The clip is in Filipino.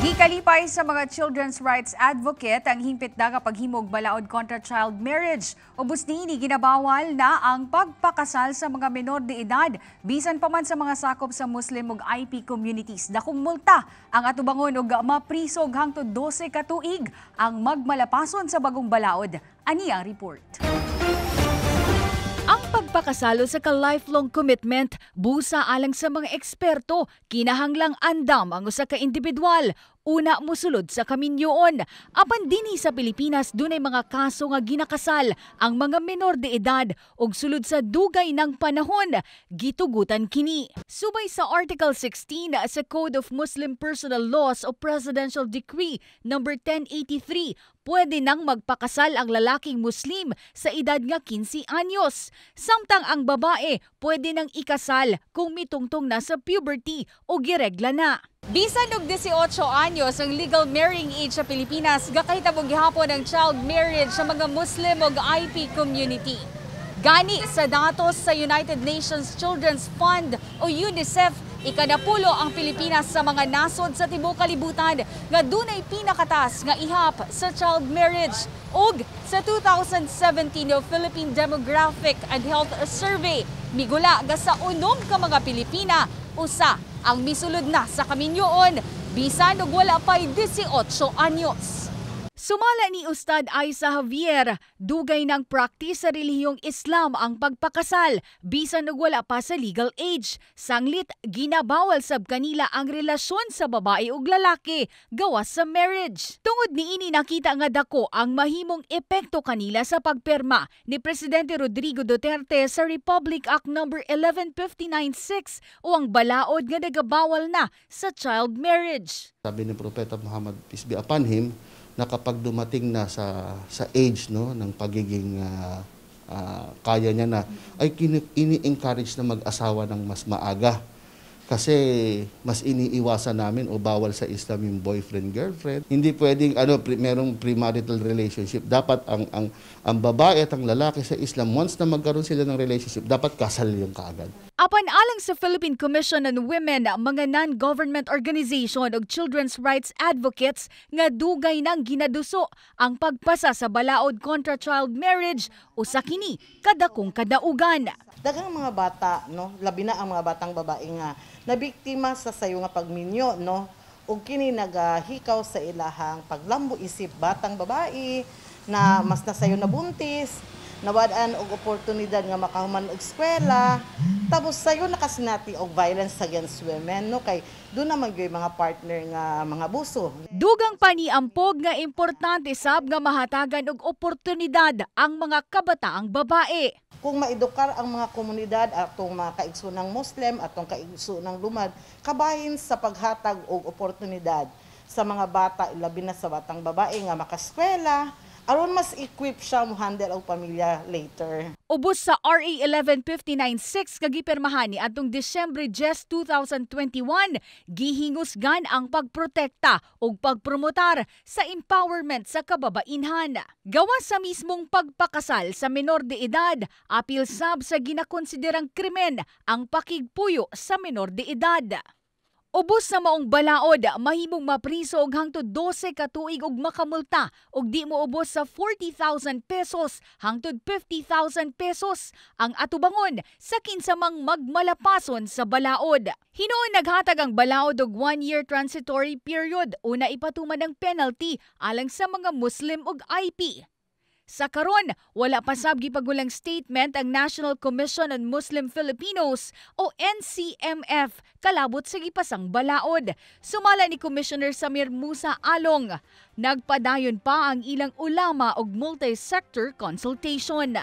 Gikalipay sa mga children's rights advocate ang himpit na kapag balaod kontra child marriage. Ubus niini ginabawal na ang pagpakasal sa mga menor de edad bisan pa man sa mga sakop sa Muslim ug IP communities. Dakong multa ang atubangon og maprisog hangtod 12 ka tuig ang magmalapason sa bagong balaod. Ani ang report. Pagpakasalo sa ka-lifelong commitment, busa alang sa mga eksperto, kinahanglang andam ang usa ka individual una musulod sa kaminyoon. Apan dinhi sa Pilipinas dunay mga kaso nga ginakasal ang mga menor de edad og sulod sa dugay ng panahon gitugutan kini. Subay sa Article 16 sa Code of Muslim Personal Laws o Presidential Decree number no. 1083 pwede nang magpakasal ang lalaking Muslim sa edad nga 15 anyos. Samtang ang babae pwede nang ikasal kung mitungtong na sa puberty o giregla na. Bisan og 18 anyos ang legal marrying age sa Pilipinas, gakahita gakahitabog gihapon ang child marriage sa mga Muslim ug IP community. Gani sa datos sa United Nations Children's Fund o UNICEF, ikadapulo ang Pilipinas sa mga nasod sa tibuok kalibutan nga dunay pinakatas nga ihap sa child marriage ug sa 2017 no Philippine Demographic and Health Survey migula ga sa unom ka mga Pilipina usa ang misulod na sa kaminyoon, bisan og wala pa'y 18 anyos. Sumala ni Ustad Isa Javier, dugay ng practice sa relihiyong Islam ang pagpakasal, bisan ug wala pa sa legal age. Sanglit, ginabawal sab kanila ang relasyon sa babae ug lalaki, gawas sa marriage. Tungod niini nakita nga dako ang mahimong epekto kanila sa pagperma ni Presidente Rodrigo Duterte sa Republic Act No. 11596 o ang balaod nga nagabawal na sa child marriage. Sabi ni Propeta Muhammad, peace be upon him, na kapag dumating na sa, sa age no, ng pagiging uh, uh, kaya niya na, ay ini-encourage na mag-asawa ng mas maaga. Kasi mas iniiwasan namin o bawal sa Islam yung boyfriend-girlfriend. Hindi pwedeng ano, pre, merong premarital relationship. Dapat ang, ang, ang babae at ang lalaki sa Islam, once na magkaroon sila ng relationship, dapat kasal yung kaagad. Apan alang sa Philippine Commission on Women, mga non-government organization o children's rights advocates nga dugay nang ginaduso ang pagpasa sa balaod contra child marriage o sa kini kadakong kadaugan. Daghang mga bata, no, labi na ang mga batang babae nga nabiktima sa sayo nga pagminyo, no, ug kini nagahikaw sa ilahang paglambo isip batang babae na mas nasayo na buntis nawad-an og oportunidad nga makahuman og eskwela tapos sayo nakasinati og violence against women no kay do na man mga partner nga mga buso dugang pa ni ampog nga importante sab nga mahatagan og oportunidad ang mga kabataang babae kung maedukar ang mga komunidad atong mga kaigso ng Muslim atong kaigso ng lumad kabahin sa paghatag og oportunidad sa mga bata labi na sa batang babae nga makaskwela aron mas equip siya mo handle og pamilya later. Ubos sa RA 11596 kagipirmahan ni atong Disyembre 10, 2021 gihingus-gan ang pagprotekta ug pagpromotar sa empowerment sa kababainhan. Gawa sa mismong pagpakasal sa menor de edad, apil sab sa ginakonsiderang krimen ang pakigpuyo sa menor de edad. Ubos na maong balaod, mahimong mapriso og hangtod 12 ka tuig og makamulta og di mo ubos sa 40,000 pesos hangtod 50,000 pesos ang atubangon sa kinsamang magmalapason sa balaod. Hinoon naghatag ang balaod og 1 year transitory period una ipatuman ang penalty alang sa mga Muslim og IP. Sa karon, wala pa sab gipagulang statement ang National Commission on Muslim Filipinos o NCMF kalabot sa gipasang balaod. Sumala ni Commissioner Samir Musa Along, nagpadayon pa ang ilang ulama og multi-sector consultation.